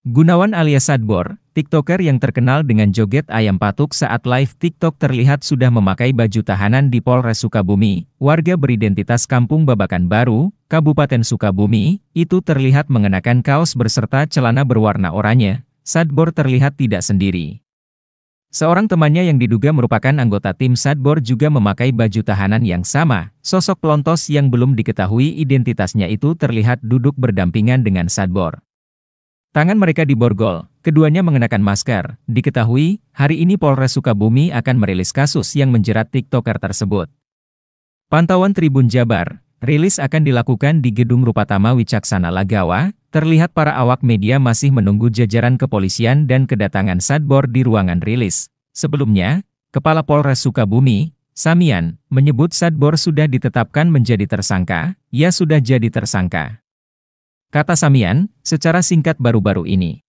Gunawan alias Sadbor, TikToker yang terkenal dengan joget ayam patuk saat live TikTok terlihat sudah memakai baju tahanan di Polres Sukabumi. Warga beridentitas Kampung Babakan Baru, Kabupaten Sukabumi, itu terlihat mengenakan kaos berserta celana berwarna oranye. Sadbor terlihat tidak sendiri. Seorang temannya yang diduga merupakan anggota tim Sadbor juga memakai baju tahanan yang sama. Sosok pelontos yang belum diketahui identitasnya itu terlihat duduk berdampingan dengan Sadbor. Tangan mereka diborgol, keduanya mengenakan masker. Diketahui, hari ini Polres Sukabumi akan merilis kasus yang menjerat TikToker tersebut. Pantauan Tribun Jabar, rilis akan dilakukan di Gedung Rupatama Wicaksana Lagawa, terlihat para awak media masih menunggu jajaran kepolisian dan kedatangan Satbor di ruangan rilis. Sebelumnya, Kepala Polres Sukabumi, Samian, menyebut Satbor sudah ditetapkan menjadi tersangka, ia sudah jadi tersangka. Kata Samian, secara singkat baru-baru ini.